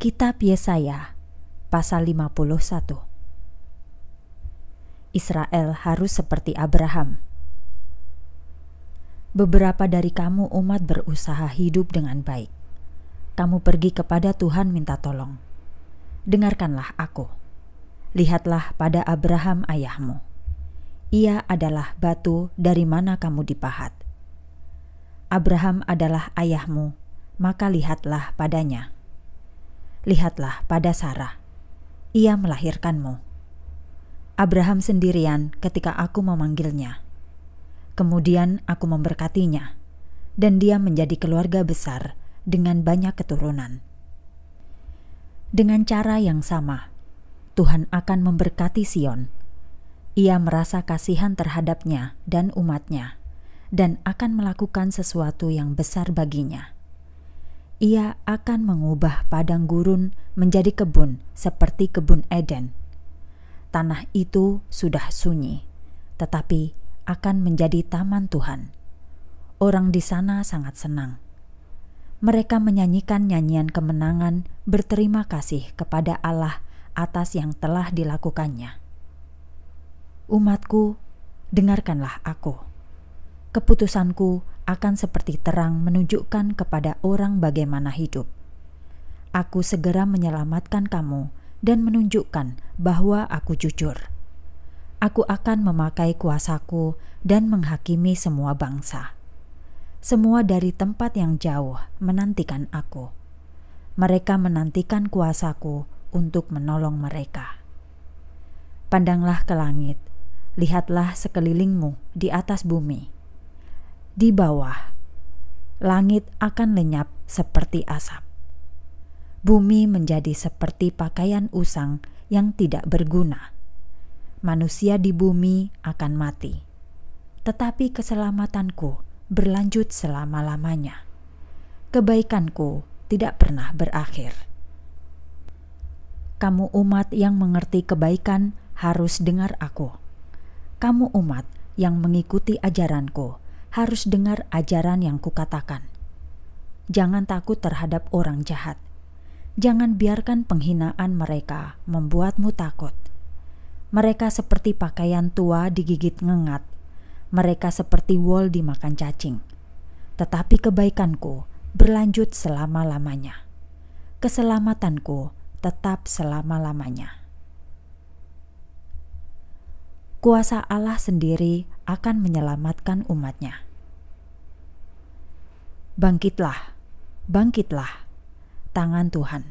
Kitab Yesaya pasal 51 Israel harus seperti Abraham. Beberapa dari kamu umat berusaha hidup dengan baik. Kamu pergi kepada Tuhan minta tolong. Dengarkanlah aku. Lihatlah pada Abraham ayahmu. Ia adalah batu dari mana kamu dipahat. Abraham adalah ayahmu, maka lihatlah padanya lihatlah pada Sarah. Ia melahirkanmu. Abraham sendirian ketika aku memanggilnya. Kemudian aku memberkatinya, dan dia menjadi keluarga besar dengan banyak keturunan. Dengan cara yang sama, Tuhan akan memberkati Sion. Ia merasa kasihan terhadapnya dan umatnya, dan akan melakukan sesuatu yang besar baginya ia akan mengubah padang gurun menjadi kebun seperti kebun Eden. Tanah itu sudah sunyi, tetapi akan menjadi taman Tuhan. Orang di sana sangat senang. Mereka menyanyikan nyanyian kemenangan, berterima kasih kepada Allah atas yang telah dilakukannya. Umatku, dengarkanlah aku keputusanku akan seperti terang menunjukkan kepada orang bagaimana hidup. Aku segera menyelamatkan kamu dan menunjukkan bahwa aku jujur. Aku akan memakai kuasaku dan menghakimi semua bangsa. Semua dari tempat yang jauh menantikan aku. Mereka menantikan kuasaku untuk menolong mereka. Pandanglah ke langit, lihatlah sekelilingmu di atas bumi di bawah. Langit akan lenyap seperti asap. Bumi menjadi seperti pakaian usang yang tidak berguna. Manusia di bumi akan mati, tetapi keselamatanku berlanjut selama-lamanya. Kebaikanku tidak pernah berakhir. Kamu, umat yang mengerti kebaikan, harus dengar aku. Kamu, umat yang mengikuti ajaranku, harus dengar ajaran yang kukatakan. Jangan takut terhadap orang jahat. Jangan biarkan penghinaan mereka membuatmu takut. Mereka seperti pakaian tua digigit ngengat. Mereka seperti wol dimakan cacing. Tetapi kebaikanku berlanjut selama-lamanya. Keselamatanku tetap selama-lamanya. Kuasa Allah sendiri akan menyelamatkan umatnya. Bangkitlah, bangkitlah, tangan Tuhan.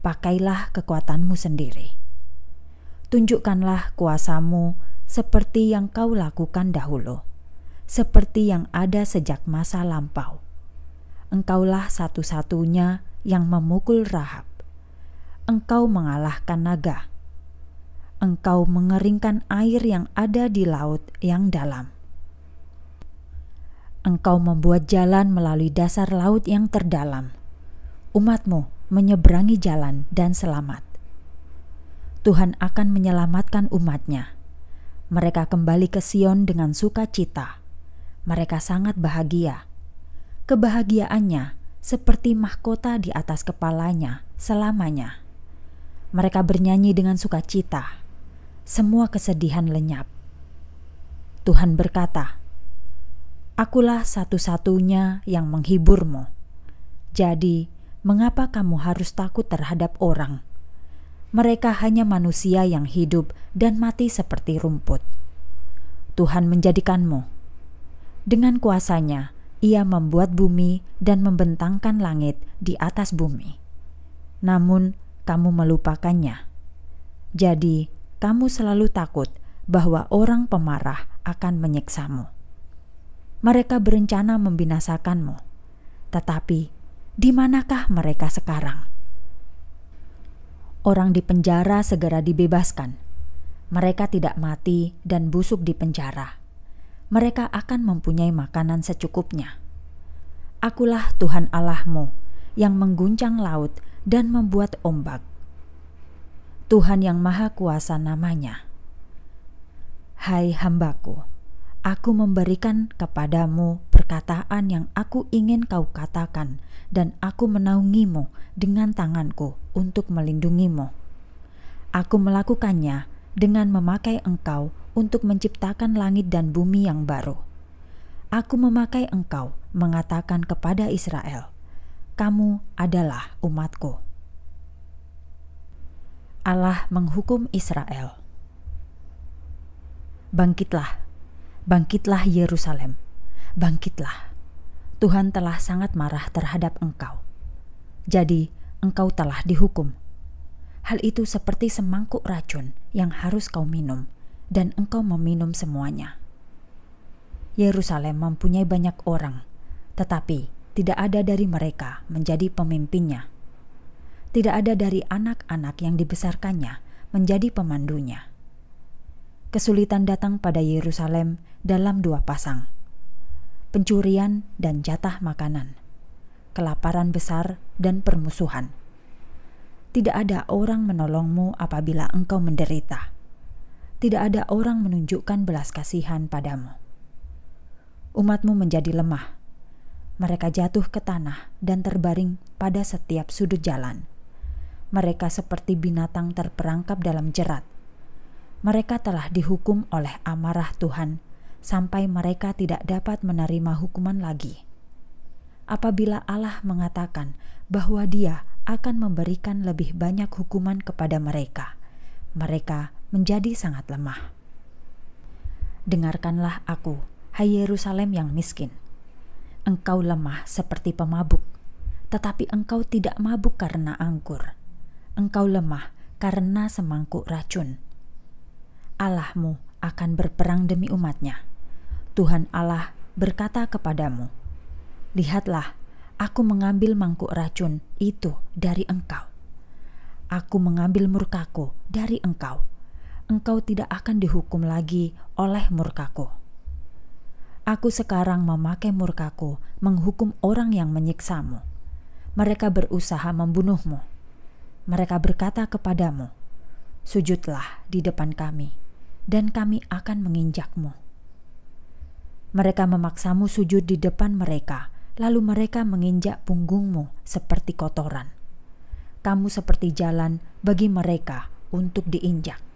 Pakailah kekuatanmu sendiri. Tunjukkanlah kuasamu seperti yang kau lakukan dahulu, seperti yang ada sejak masa lampau. Engkaulah satu-satunya yang memukul Rahab. Engkau mengalahkan naga engkau mengeringkan air yang ada di laut yang dalam. Engkau membuat jalan melalui dasar laut yang terdalam. Umatmu menyeberangi jalan dan selamat. Tuhan akan menyelamatkan umatnya. Mereka kembali ke Sion dengan sukacita. Mereka sangat bahagia. Kebahagiaannya seperti mahkota di atas kepalanya selamanya mereka bernyanyi dengan sukacita semua kesedihan lenyap. Tuhan berkata, "Akulah satu-satunya yang menghiburmu. Jadi, mengapa kamu harus takut terhadap orang? Mereka hanya manusia yang hidup dan mati seperti rumput. Tuhan menjadikanmu. Dengan kuasanya, Ia membuat bumi dan membentangkan langit di atas bumi. Namun, kamu melupakannya. Jadi, kamu selalu takut bahwa orang pemarah akan menyiksamu. Mereka berencana membinasakanmu, tetapi di manakah mereka sekarang? Orang di penjara segera dibebaskan. Mereka tidak mati dan busuk di penjara. Mereka akan mempunyai makanan secukupnya. Akulah Tuhan Allahmu yang mengguncang laut dan membuat ombak Tuhan yang Maha Kuasa namanya. Hai hambaku, aku memberikan kepadamu perkataan yang aku ingin kau katakan dan aku menaungimu dengan tanganku untuk melindungimu. Aku melakukannya dengan memakai engkau untuk menciptakan langit dan bumi yang baru. Aku memakai engkau mengatakan kepada Israel, kamu adalah umatku. Allah menghukum Israel. Bangkitlah, bangkitlah Yerusalem, bangkitlah. Tuhan telah sangat marah terhadap engkau. Jadi, engkau telah dihukum. Hal itu seperti semangkuk racun yang harus kau minum, dan engkau meminum semuanya. Yerusalem mempunyai banyak orang, tetapi tidak ada dari mereka menjadi pemimpinnya tidak ada dari anak-anak yang dibesarkannya menjadi pemandunya. Kesulitan datang pada Yerusalem dalam dua pasang: pencurian dan jatah makanan, kelaparan besar dan permusuhan. Tidak ada orang menolongmu apabila engkau menderita. Tidak ada orang menunjukkan belas kasihan padamu. Umatmu menjadi lemah. Mereka jatuh ke tanah dan terbaring pada setiap sudut jalan mereka seperti binatang terperangkap dalam jerat. Mereka telah dihukum oleh amarah Tuhan sampai mereka tidak dapat menerima hukuman lagi. Apabila Allah mengatakan bahwa Dia akan memberikan lebih banyak hukuman kepada mereka, mereka menjadi sangat lemah. Dengarkanlah aku, hai Yerusalem yang miskin. Engkau lemah seperti pemabuk, tetapi engkau tidak mabuk karena anggur engkau lemah karena semangkuk racun. Allahmu akan berperang demi umatnya. Tuhan Allah berkata kepadamu, Lihatlah, aku mengambil mangkuk racun itu dari engkau. Aku mengambil murkaku dari engkau. Engkau tidak akan dihukum lagi oleh murkaku. Aku sekarang memakai murkaku menghukum orang yang menyiksamu. Mereka berusaha membunuhmu mereka berkata kepadamu, "Sujudlah di depan kami, dan kami akan menginjakmu." Mereka memaksamu sujud di depan mereka, lalu mereka menginjak punggungmu seperti kotoran. Kamu seperti jalan bagi mereka untuk diinjak.